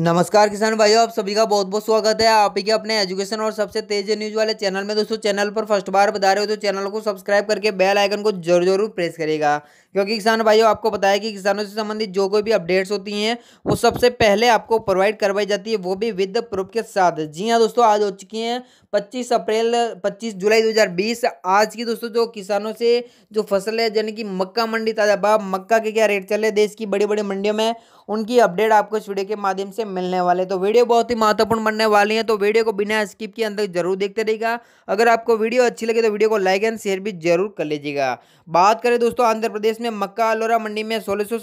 नमस्कार किसान भाइयों आप सभी का बहुत बहुत स्वागत है आप ही के अपने एजुकेशन और सबसे तेज न्यूज वाले चैनल में दोस्तों चैनल पर फर्स्ट बार बता रहे हो तो चैनल को सब्सक्राइब करके बेल आइकन को जरूर जरूर प्रेस करेगा क्योंकि किसान भाइयों आपको बताया कि किसानों से संबंधित जो कोई भी अपडेट्स होती हैं वो सबसे पहले आपको प्रोवाइड करवाई जाती है वो भी विद प्रूफ के साथ जी हाँ दोस्तों आज हो चुकी हैं पच्चीस अप्रैल पच्चीस जुलाई दो आज की दोस्तों जो किसानों से जो फसल है यानी कि मक्का मंडी ताजा मक्का के क्या रेट चल रहे देश की बड़ी बड़ी मंडियों में उनकी अपडेट आपको इस वीडियो के माध्यम से मिलने वाले तो वीडियो बहुत ही महत्वपूर्ण बनने वाली है तो वीडियो को बिना स्किप किए अंदर जरूर देखते रहेगा अगर आपको वीडियो अच्छी लगे तो वीडियो को लाइक एंड शेयर भी जरूर कर लीजिएगा बात करें दोस्तों आंध्र प्रदेश में मक्का अलोरा मंडी में सोलह सौ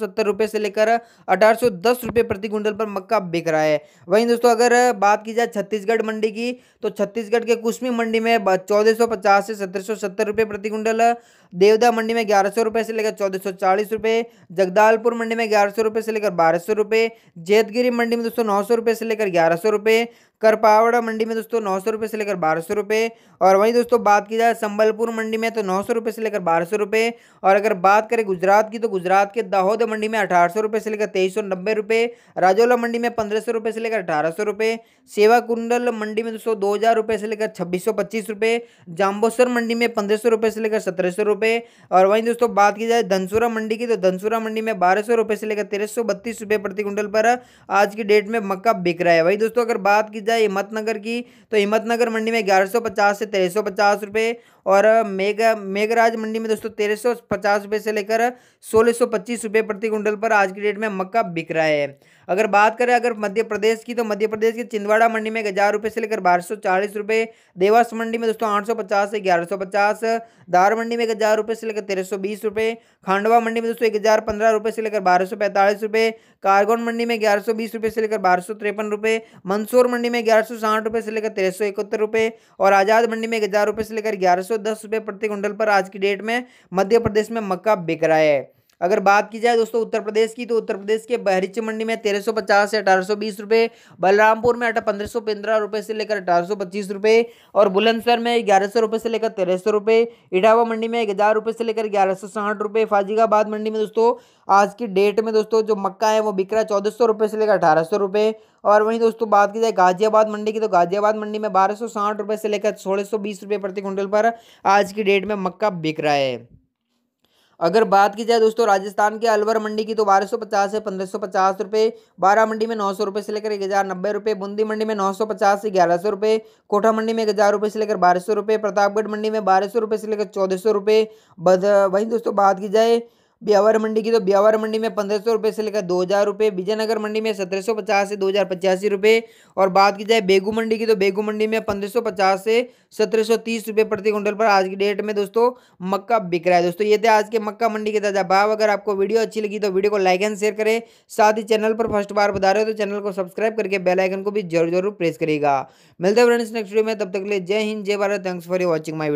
से लेकर अठारह सौ प्रति क्विंटल पर मक्का बिक रहा है वहीं दोस्तों अगर बात की जाए छत्तीसगढ़ मंडी की तो छत्तीसगढ़ के कुशमी मंडी में चौदह सौ से सत्रह सौ प्रति क्विंटल देवदा मंडी में ग्यारह सौ से लेकर चौदह सौ जगदालपुर मंडी में ग्यारह सौ से लेकर बारह सौ रुपये मंडी में तो दोस्तों नौ सौ रुपये से लेकर ग्यारह सौ रुपये करपावड़ा मंडी में दोस्तों नौ सौ रुपये से लेकर बारह सौ रुपये और वहीं दोस्तों बात की जाए संबलपुर मंडी में तो नौ सौ रुपये से लेकर बारह सौ रुपये और अगर बात करें गुजरात की तो गुजरात के दाहोद मंडी में अठारह सौ रुपये से लेकर तेईस सौ नब्बे रुपये राजौला मंडी में पंद्रह सौ रुपये से लेकर अठारह सौ रुपये सेवा कुंडल मंडी में दोस्तों दो हज़ार रुपये से लेकर छब्बीस सौ पच्चीस रुपये जाम्बोसर मंडी में पंद्रह सौ रुपये से लेकर सत्रह सौ रुपये और वहीं दोस्तों बात की जाए धनसुरा मंडी की तो धनसुरा मंडी में बारह सौ रुपये से लेकर तेरह सौ बत्तीस रुपये प्रति कुंटल पर आज की डेट में मक्का बिक रहा है वहीं दोस्तों अगर बात की जाए हिम्मतनगर की तो हिम्मतनगर मंडी में ग्यारह सौ पचास से तेरह सौ पचास रुपये और मेघ मेघराज मंडी में दोस्तों तेरह सौ पचास रुपये से लेकर सोलह सौ पच्चीस रुपये प्रति कुंटल पर आज की डेट में मक्का बिक रहा है अगर बात करें अगर मध्य प्रदेश की तो मध्य प्रदेश के छिंदवाड़ा मंडी में हज़ार रुपये से लेकर बारह सौ चालीस रुपये देवास मंडी में दोस्तों आठ सौ पचास से ग्यारह सौ पचास दार मंडी में हज़ार रुपये से लेकर तेरह सौ बीस रुपये खांडवा मंडी में दोस्तों एक हज़ार पंद्रह रुपये से लेकर बारह सौ पैंतालीस रुपये कारगोन मंडी में ग्यारह सौ बीस रुपये से लेकर बारह सौ तिरपन रुपये मंदसौर मंडी में में ग्यारह सौ साठ रुपये से लेकर तेरह सौ इकहत्तर रुपये और आज़ाद मंडी में एक हज़ार रुपये से लेकर ग्यारह सौ दस रुपये प्रति कुंटल पर आज की डेट में मध्य प्रदेश में मक्का बिक रहा है अगर बात की जाए दोस्तों उत्तर प्रदेश की तो उत्तर प्रदेश के बहरीच मंडी में तेरह सौ पचास से अठारह सौ बीस रुपये बलरामपुर में पंद्रह सौ पंद्रह रुपये से लेकर अठारह सौ पच्चीस रुपये और बुलंदशहर में ग्यारह सौ रुपये से लेकर तेरह सौ रुपये इटावा मंडी में एक हज़ार रुपये से लेकर ग्यारह सौ साठ रुपये फाजिकाबाद मंडी में दोस्तों आज की डेट में दोस्तों जो मक्का है वो बिक रहा है चौदह सौ रुपये से लेकर अठारह सौ रुपये और वहीं दोस्तों बात की जाए गाजियाबाद मंडी की तो गाजियाबाद मंडी में बारह सौ साठ रुपये से लेकर सोलह सौ बीस रुपये प्रति क्विंटल पर आज की डेट में मक्का बिक रहा है अगर बात की जाए दोस्तों राजस्थान के अलवर मंडी की तो बारह सौ पचास से पंद्रह सौ पचास रुपये बारह मंडी में नौ सौ रुपये से लेकर एक हज़ार नब्बे रुपये बूंदी मंडी में नौ सौ पचास से ग्यारह सौ रुपये कोठा मंडी में एक हज़ार रुपये से लेकर बारह सौ रुपये प्रतापगढ़ मंडी में बारह सौ रुपये से लेकर चौदह सौ रुपये वहीं दोस्तों बात की जाए ब्यावर मंडी की तो ब्यावर मंडी में पंद्रह सौ रुपये से लेकर दो हज़ार रुपये विजयनगर मंडी में सत्रह सौ पचास से दो हज़ार पचासी रुपये और बात की जाए बेगू मंडी की तो बेगू मंडी में पंद्रह सौ पचास से सत्रह सौ तीस रुपये प्रति क्विंटल पर आज की डेट में दोस्तों मक्का बिक रहा है दोस्तों ये थे आज के मक्का मंडी के ताज़ा भाव अगर आपको वीडियो अच्छी लगी तो वीडियो को लाइक एंड शेयर करें साथ ही चैनल पर फर्स्ट बार बता रहे हो तो चैनल को सब्सक्राइब करके बेलाइकन को भी जरूर जरूर प्रेस करेगा मिलते हैं फ्रेंड्स नेक्स्ट वीडियो में तब तक के लिए जय हिंद जय Bharat thanks for watching my video